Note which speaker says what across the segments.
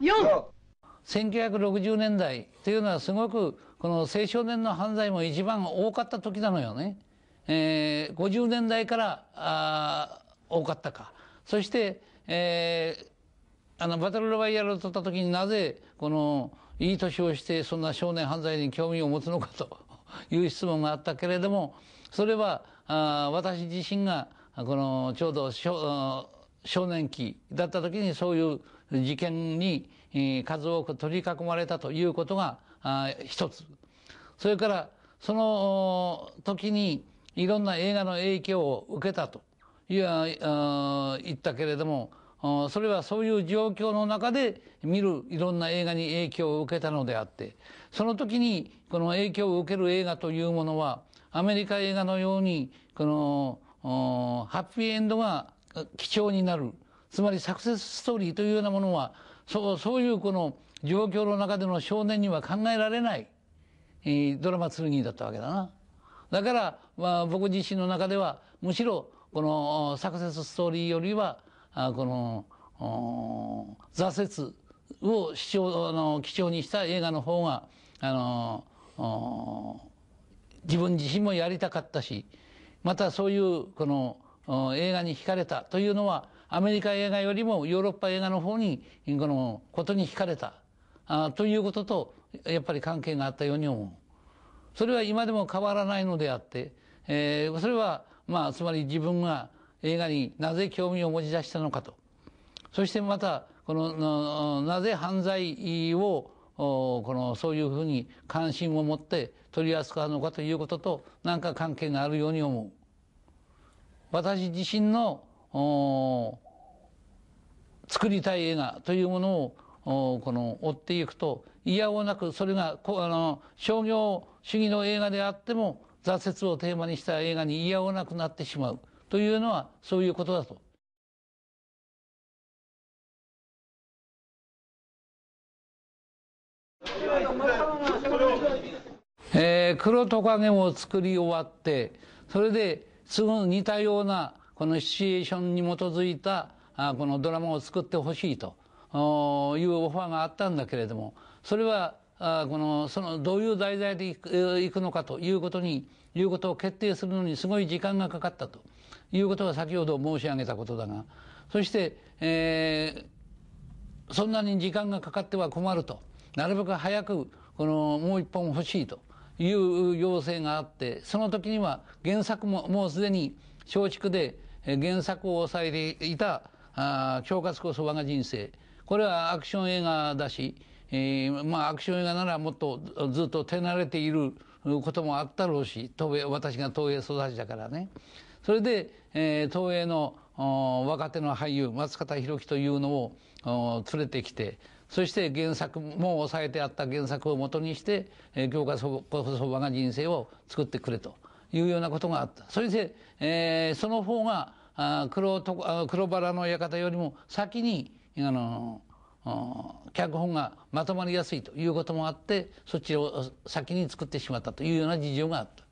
Speaker 1: 1960年代というのはすごくこの青少年の犯罪も一番多かった時なのよね。えー、50年代からあ多かったか。そして、えー、あのバトルロワイヤルを取った時になぜこのいい年をしてそんな少年犯罪に興味を持つのかという質問があったけれどもそれはあ私自身がこのちょうど少年期だった時にそういう事件に数多く取り囲まれたということが一つ。それから、その時にいろんな映画の影響を受けたといや言ったけれども、それはそういう状況の中で見るいろんな映画に影響を受けたのであって、その時にこの影響を受ける映画というものは、アメリカ映画のように、この、ハッピーエンドが貴重になる。つまりサクセスストーリーというようなものはそうそういうこの状況の中での少年には考えられない、えー、ドラマ剣だったわけだな。だから、まあ、僕自身の中ではむしろこのサクセスストーリーよりはあこの挫折を主張あの基調にした映画の方があの自分自身もやりたかったしまたそういうこの映画に惹かれたというのはアメリカ映画よりもヨーロッパ映画の方にこのことに惹かれたということとやっぱり関係があったように思うそれは今でも変わらないのであって、えー、それはまあつまり自分が映画になぜ興味を持ち出したのかとそしてまたこのなぜ犯罪をこのそういうふうに関心を持って取り扱うのかということと何か関係があるように思う。私自身の作りたい映画というものをこの追っていくといやおなくそれが商業主義の映画であっても挫折をテーマにした映画にいやおなくなってしまうというのはそういうことだと。えー、黒トカゲを作り終わってそれですぐ似たようなこのシチュエーションに基づいたこのドラマを作ってほしいというオファーがあったんだけれどもそれはこのそのどういう題材でいくのかということにいうことを決定するのにすごい時間がかかったということは先ほど申し上げたことだがそして、えー、そんなに時間がかかっては困るとなるべく早くこのもう一本欲しいという要請があってその時には原作ももうすでに松竹で原作を抑えていた「恐喝こそ我が人生」これはアクション映画だし、えー、まあアクション映画ならもっとずっと手慣れていることもあったろうし私が東映育ちだからねそれで、えー、東映の若手の俳優松方弘樹というのを連れてきてそして原作も抑えてあった原作をもとにして「えー、教科こそ我が人生」を作ってくれというようなことがあったそして、えー、その方があ黒と黒バラの館よりも先にあの脚本がまとまりやすいということもあってそちらを先に作ってしまったというような事情があった。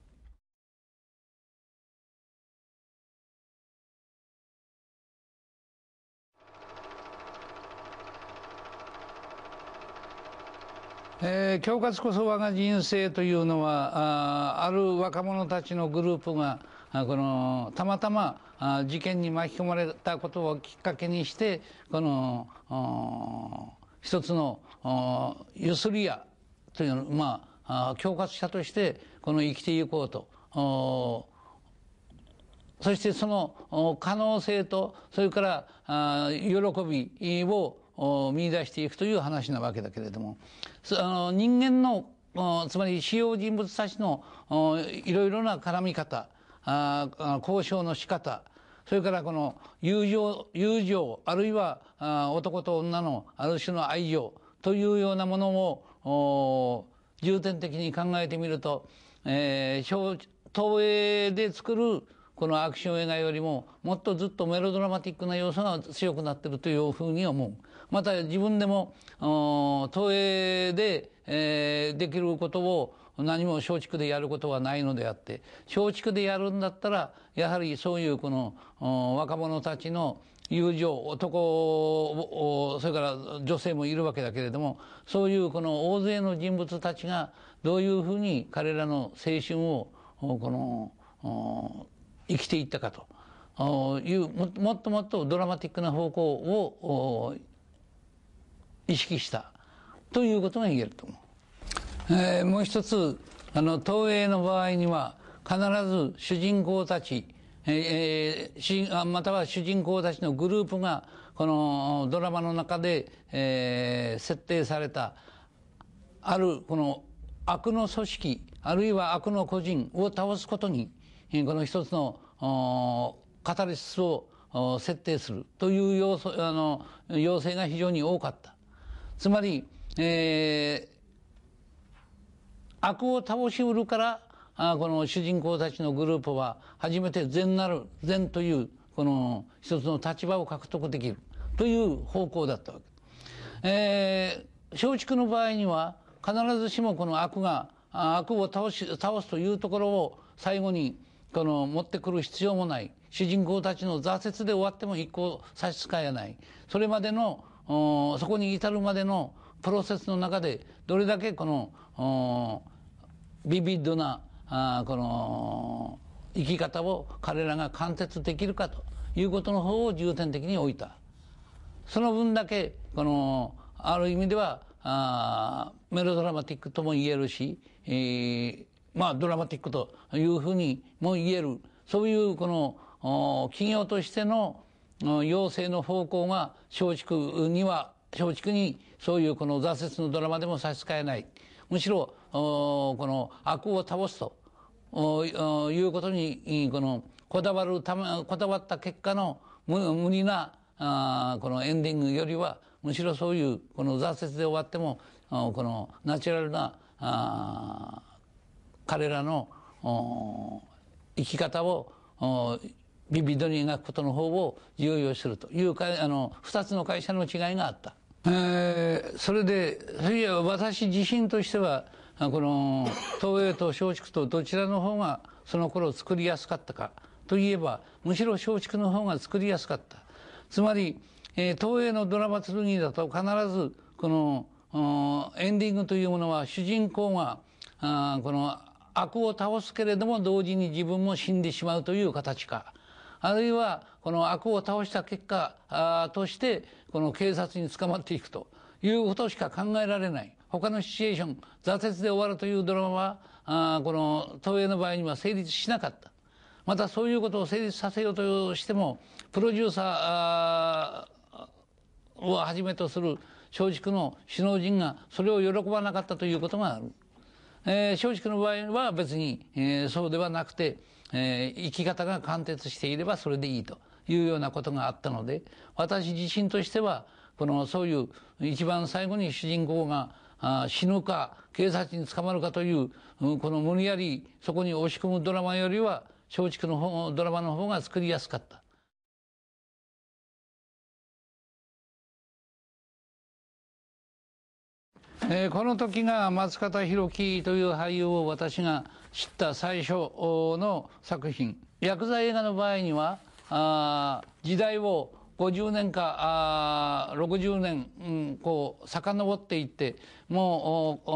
Speaker 1: えー、恐喝こそ我が人生というのはあある若者たちのグループがこのたまたま事件に巻き込まれたことをきっかけにしてこの一つのゆすり屋というのまあ恐喝者としてこの生きていこうとそしてその可能性とそれから喜びを見出していくという話なわけだけれども人間のつまり主要人物たちのいろいろな絡み方交渉の仕方それからこの友情友情あるいは男と女のある種の愛情というようなものを重点的に考えてみると東映で作るこのアクション映画よりももっとずっとメロドラマティックな要素が強くなってるというふうに思うまた自分でも東映でできることを何も松竹でやることはないのであって松竹でやるんだったらやはりそういうこの若者たちの友情男それから女性もいるわけだけれどもそういうこの大勢の人物たちがどういうふうに彼らの青春をこの生きていったかというもっともっとドラマティックな方向を意識したということが言えると思う。えー、もう一つ、あの、東映の場合には、必ず主人公たち、えー、または主人公たちのグループが、このドラマの中で、えー、設定された、ある、この悪の組織、あるいは悪の個人を倒すことに、この一つの、カタリスを設定するという要素、あの、要請が非常に多かった。つまり、えー、悪を倒しうるから、あこの主人公たちのグループは初めて善なる、善という、この一つの立場を獲得できるという方向だったわけ。えー、松竹の場合には必ずしもこの悪が、悪を倒し、倒すというところを最後にこの持ってくる必要もない。主人公たちの挫折で終わっても一向差し支えない。それまでの、そこに至るまでのプロセスの中でどれだけこのビビッドなあこの生き方を彼らが貫徹できるかということの方を重点的に置いたその分だけこのある意味ではあメロドラマティックとも言えるし、えー、まあドラマティックというふうにも言えるそういうこの企業としての要請の方向が松竹には松竹にそういうこの挫折のドラマでも差し支えないむしろこの悪を倒すということにこのこだわるためこだわった結果の無理なこのエンディングよりはむしろそういうこの挫折で終わってもこのナチュラルな彼らの生き方をビビッドに描くことの方を重要するというあの2つの会社の違いがあった。えー、それで、それ私自身としては、この東映と松竹とどちらの方がその頃作りやすかったかといえば、むしろ松竹の方が作りやすかった。つまり、えー、東映のドラマ剣だと必ず、この、エンディングというものは主人公が、あこの悪を倒すけれども同時に自分も死んでしまうという形か。あるいはこの悪を倒した結果としてこの警察に捕まっていくということしか考えられない他のシチュエーション挫折で終わるというドラマはあこの東映の場合には成立しなかったまたそういうことを成立させようとしてもプロデューサーをはじめとする松竹の首脳陣がそれを喜ばなかったということがある。えー、松竹の場合は別に、えー、そうではなくて、えー、生き方が貫徹していればそれでいいというようなことがあったので、私自身としては、このそういう一番最後に主人公が死ぬか警察に捕まるかという、この無理やりそこに押し込むドラマよりは松竹の方ドラマの方が作りやすかった。えー、この時が松方弘樹という俳優を私が知った最初の作品薬剤映画の場合にはあ時代を50年かあ60年、うん、こう遡っていってもう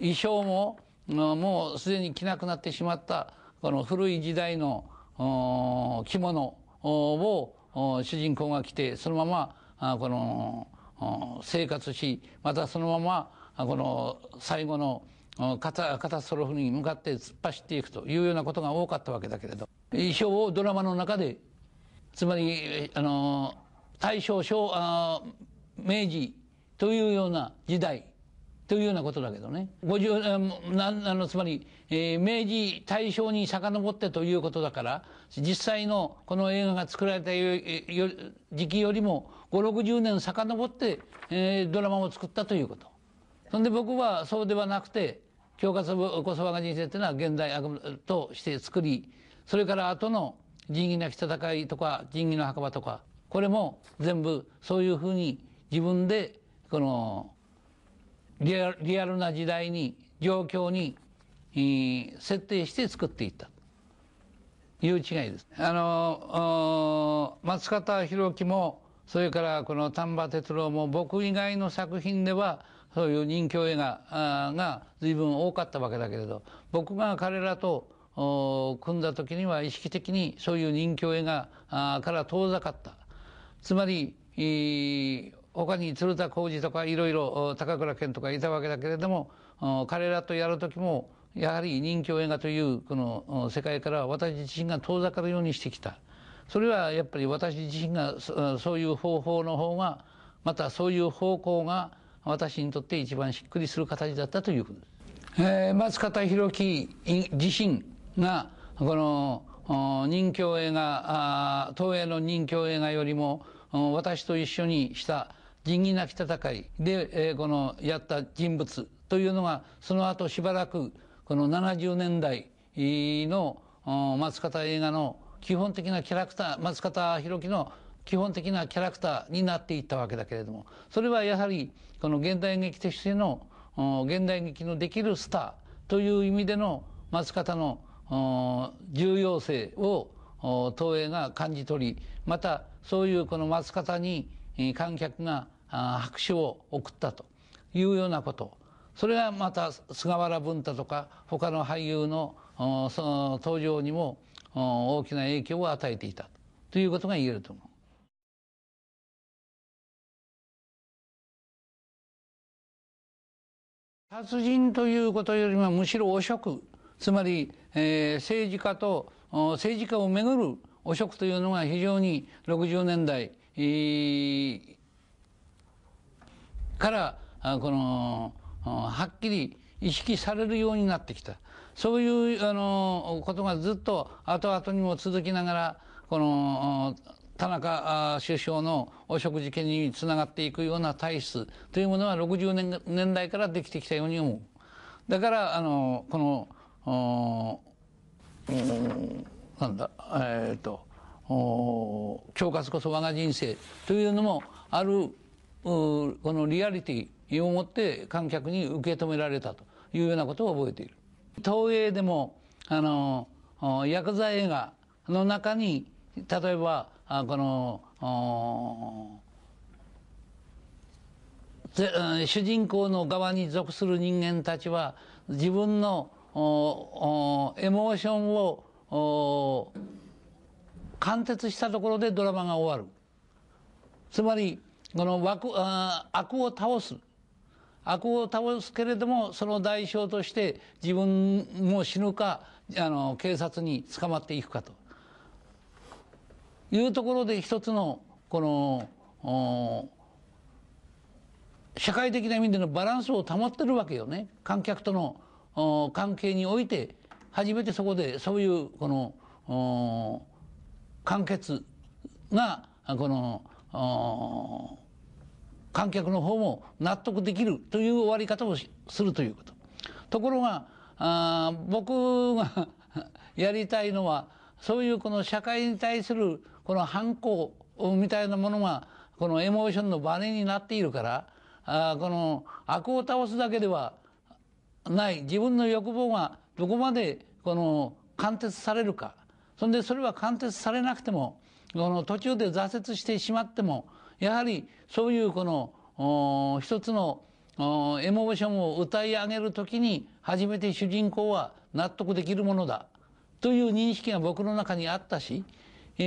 Speaker 1: 衣装ももうすでに着なくなってしまったこの古い時代の着物を主人公が着てそのままこの生活しまたそのままこの最後のカタカタストロフに向かって突っ走っていくというようなことが多かったわけだけれど衣装をドラマの中でつまりあの大正昭あ明治というような時代というようなことだけどね50なんあのつまり、えー、明治大正に遡ってということだから実際のこの映画が作られた時期よりも560年遡って、えー、ドラマを作ったということ。そんで僕はそうではなくて教科書こそ我が人生っていうのは現代悪として作りそれから後の仁義なき戦いとか仁義の墓場とかこれも全部そういうふうに自分でこのリアルな時代に状況に、えー、設定して作っていったという違いです。あの松方弘樹もそれからこの丹波哲郎も僕以外の作品ではそういう任侠映画が随分多かったわけだけれど僕が彼らと組んだ時には意識的にそういう任侠映画から遠ざかった。つまり、他に鶴田浩二とかいろいろ高倉健とかいたわけだけれども彼らとやる時もやはり任侠映画というこの世界から私自身が遠ざかるようにしてきた。それはやっぱり私自身がそういう方法の方がまたそういう方向が私にとって一番しっくりする形だったということです。えー、松方弘樹自身がこの任侠映画東映の任侠映画よりも私と一緒にした仁義なき戦いで、えー、このやった人物というのがその後しばらくこの70年代の松方映画の基本的なキャラクター松方弘樹の基本的なキャラクターになっていったわけだけれどもそれはやはりこの現代劇としての現代劇のできるスターという意味での松方の重要性を東映が感じ取りまたそういうこの松方に観客が拍手を送ったというようなことそれがまた菅原文太とか他の俳優のその登場にも大きな影響を与えていたということが言えると思う。殺人ということよりもむしろ汚職つまり、えー、政治家と政治家をめぐる汚職というのが非常に60年代、えー、からこのはっきり意識されるようになってきたそういうあのことがずっと後々にも続きながらこの田中首相のお食事券につながっていくような体質というものは60年年代からできてきたように思う。だからあのこのなんだえっ、ー、と恐喝こそ我が人生というのもあるこのリアリティをもって観客に受け止められたというようなことを覚えている。東映でもヤクザ映画の中に例えばこの主人公の側に属する人間たちは自分のエモーションを貫徹したところでドラマが終わるつまりこの悪を倒す悪を倒すけれどもその代償として自分も死ぬかあの警察に捕まっていくかというところで一つのこの社会的な意味でのバランスを保ってるわけよね観客との関係において初めてそこでそういうこの完結がこの観客の方も納得できるという終わり方をするということ。ところが、あ僕が やりたいのは、そういうこの社会に対するこの反抗みたいなものが、このエモーションのバネになっているから、あこの悪を倒すだけではない、自分の欲望がどこまでこの貫徹されるか。そんでそれは貫徹されなくても、この途中で挫折してしまっても、やはりそういうこの一つのエモーションを歌い上げる時に初めて主人公は納得できるものだという認識が僕の中にあったし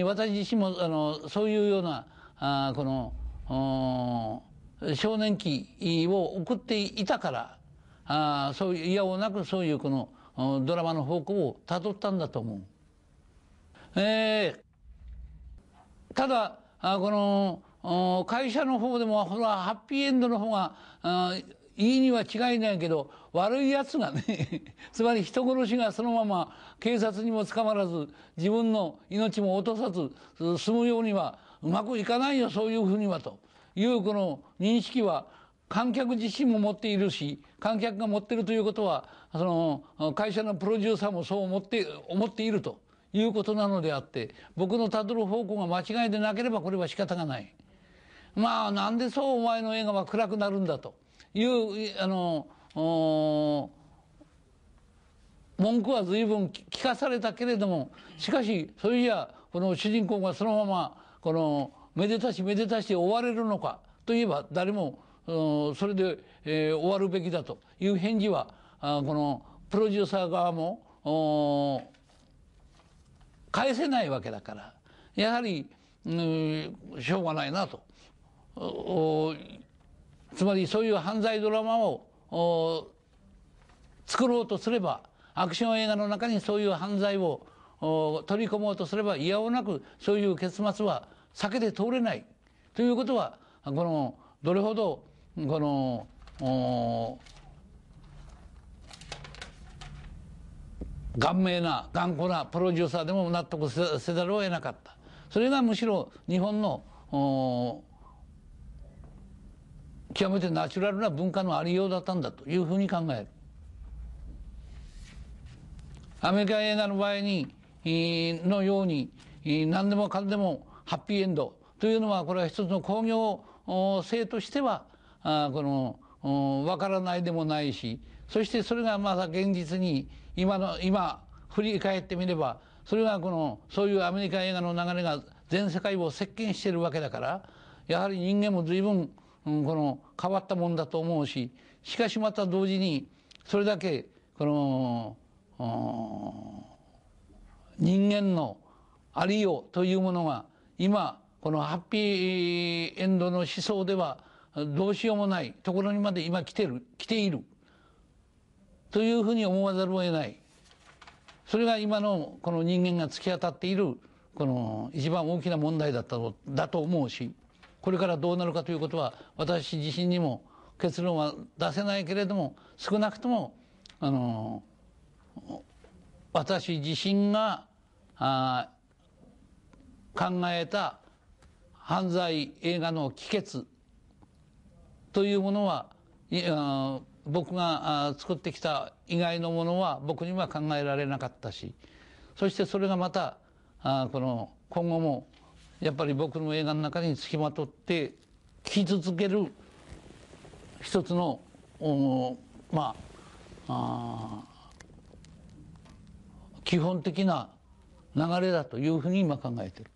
Speaker 1: 私自身もそういうようなこの少年期を送っていたからそういういやおなくそういうこのドラマの方向をたどったんだと思う。えー、ただこの会社の方でもほらハッピーエンドの方がいいには違いないけど悪いやつがね つまり人殺しがそのまま警察にも捕まらず自分の命も落とさず済むようにはうまくいかないよそういうふうにはというこの認識は観客自身も持っているし観客が持ってるということはその会社のプロデューサーもそう思って思っているということなのであって僕のたどる方向が間違いでなければこれは仕方がない。まあなんでそうお前の映画は暗くなるんだというあの文句は随分聞かされたけれどもしかしそれじゃあこの主人公がそのままこのめでたしめでたしで終われるのかといえば誰もそれで、えー、終わるべきだという返事はあこのプロデューサー側も返せないわけだからやはり、うん、しょうがないなと。つまりそういう犯罪ドラマを作ろうとすればアクション映画の中にそういう犯罪を取り込もうとすればいやおなくそういう結末は避けて通れないということはこのどれほどこの顔面な頑固なプロデューサーでも納得せざるを得なかったそれがむしろ日本の極めてナチュラルな文化のありようだったんだというふうに考えるアメリカ映画の場合にのように何でもかんでもハッピーエンドというのはこれは一つの工業性としてはこの分からないでもないしそしてそれがまだ現実に今の今振り返ってみればそれがこのそういうアメリカ映画の流れが全世界を席巻しているわけだからやはり人間も随分この変わったもんだと思うししかしまた同時にそれだけこの人間のありようというものが今このハッピーエンドの思想ではどうしようもないところにまで今来てる来ているというふうに思わざるを得ないそれが今のこの人間が突き当たっているこの一番大きな問題だっただと思うし。これからどうなるかということは私自身にも結論は出せないけれども少なくともあの私自身が考えた犯罪映画の帰結というものは僕が作ってきた以外のものは僕には考えられなかったしそしてそれがまたこの今後もやっぱり僕の映画の中につきまとって傷つける一つのまあ基本的な流れだというふうに今考えてる。